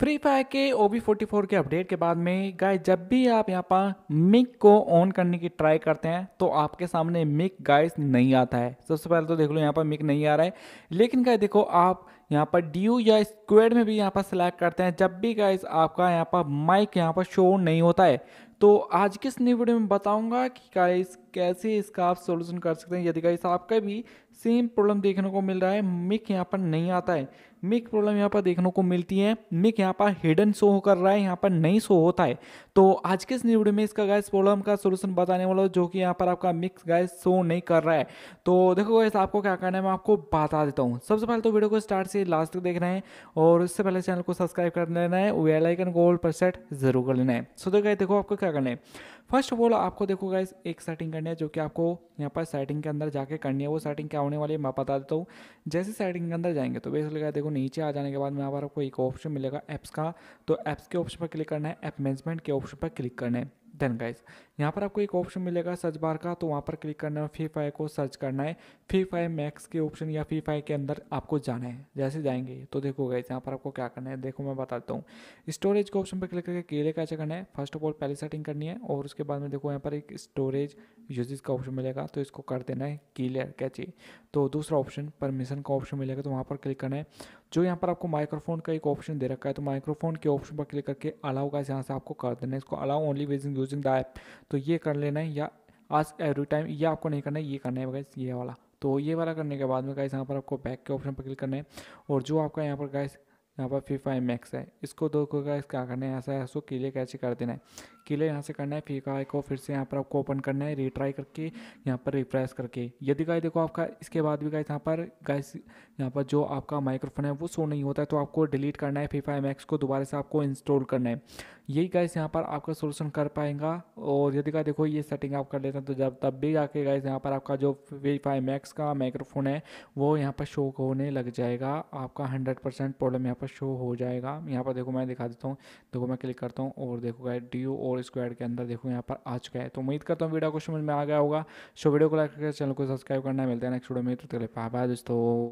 free Fire के O B forty four के update के बाद में गाय जब भी आप यहाँ पर मिक को ऑन करने की ट्राई करते हैं तो आपके सामने मिक गाइस नहीं आता है सबसे पहले तो देख लो यहाँ पर मिक नहीं आ रहा है लेकिन गाय देखो आप यहाँ पर डी या स्क्वेड में भी यहाँ पर सिलेक्ट करते हैं जब भी गाइस आपका यहाँ पर माइक यहाँ पर शो नहीं होता है तो आज किस इस वीडियो में बताऊंगा कि गाइस कैसे इसका आप सोल्यूशन कर सकते हैं यदि गाइस आपका भी सेम प्रॉब्लम देखने को मिल रहा है मिक यहाँ पर नहीं आता है मिक प्रॉब्लम यहाँ पर देखने को मिलती है मिक यहाँ पर हिडन शो कर रहा है यहाँ पर नहीं शो होता है तो आज के इस वीडियो में इसका गैस प्रॉब्लम का सोल्यूशन बताने वाला जो कि यहाँ पर आपका मिक्स गैस शो नहीं कर रहा है तो देखो गैस आपको क्या करना है मैं आपको बता देता हूँ सबसे पहले तो वीडियो को स्टार्ट से लास्ट तक देख रहे हैं और उससे पहले चैनल को सब्सक्राइब कर लेना है वे आइकन गोल पर सेट जरूर कर लेना है सो तो देखो देखो आपको क्या करना है फर्स्ट ऑफ ऑल आपको देखो गाइस एक सेटिंग करनी है जो कि आपको यहाँ पर सेटिंग के अंदर जाके करनी है वो सेटिंग क्या होने वाली है मैं बता देता हूँ जैसे सेटिंग के अंदर जाएंगे तो बेसिकली गाइस देखो नीचे आ जाने के बाद यहाँ पर आपको एक ऑप्शन मिलेगा ऐप्स का तो ऐप्स के ऑप्शन पर क्लिक करना है ऐप मैनेजमेंट के ऑप्शन पर क्लिक करना है देन गाइज यहाँ पर आपको एक ऑप्शन मिलेगा सर्च बार का तो वहाँ पर क्लिक करना है फ्री फाई को सर्च करना है फ्री फाई मैक्स के ऑप्शन या फी फाई के अंदर आपको जाना है जैसे जाएंगे तो देखो गाइज यहाँ पर आपको क्या करना है देखो मैं बताता हूँ स्टोरेज के ऑप्शन पर क्लिक करके केले का करना है फर्स्ट ऑफ ऑल पहले सेटिंग करनी है और उसके बाद में देखो यहाँ पर एक स्टोरेज यूजेज का ऑप्शन मिलेगा तो इसको कर देना है क्लियर कैचे तो दूसरा ऑप्शन परमिशन का ऑप्शन मिलेगा तो वहाँ पर क्लिक करना है जो यहाँ पर आपको माइक्रोफोन का एक ऑप्शन दे रखा है तो माइक्रोफोन के ऑप्शन पर क्लिक करके अलाउ का यहाँ से आपको कर देना है इसको allow only while using the app तो ये कर लेना है या आज एवरी टाइम ये आपको नहीं करना है ये करना है ये वाला तो ये वाला करने के बाद में गाइस यहाँ पर आपको बैक के ऑप्शन पर क्लिक करना है और जो आपका यहाँ पर गाइस यहाँ पर फी फाइव मैक्स है इसको दो को क्या करना है यहाँ से इसको क्लियर कैसे कर देना है क्लियर यहाँ से करना है फी का को फिर से यहाँ पर आपको ओपन करना है रिट्राई करके यहाँ पर रिफ्रेश करके यदि गाय देखो आपका इसके बाद भी गाइस यहाँ पर गाय यहाँ पर जो आपका माइक्रोफोन है वो शो नहीं होता है तो आपको डिलीट करना है फी फाइव मैक्स को दोबारा से आपको इंस्टॉल करना है यही गाइस यहाँ पर आपका सोल्यूशन कर पाएगा और यदि का देखो ये सेटिंग आप कर लेते हैं तो जब तब भी जाके गाइस यहाँ पर आपका जो वी फाइव मैक्स का माइक्रोफोन है वो यहाँ पर शो होने लग जाएगा आपका हंड्रेड परसेंट प्रॉब्लम यहाँ पर शो हो जाएगा यहाँ पर देखो मैं दिखा देता हूँ देखो मैं क्लिक करता हूँ और देखो गाय डी और स्क्वायर के अंदर देखो यहाँ पर आ चुका है तो उम्मीद करता हूँ वीडियो को समझ में आ गया होगा सो वीडियो को लाइक करके चैनल को सब्सक्राइब करना मिलता है नेक्स्ट वीडियो में तो बाय बाय दोस्तों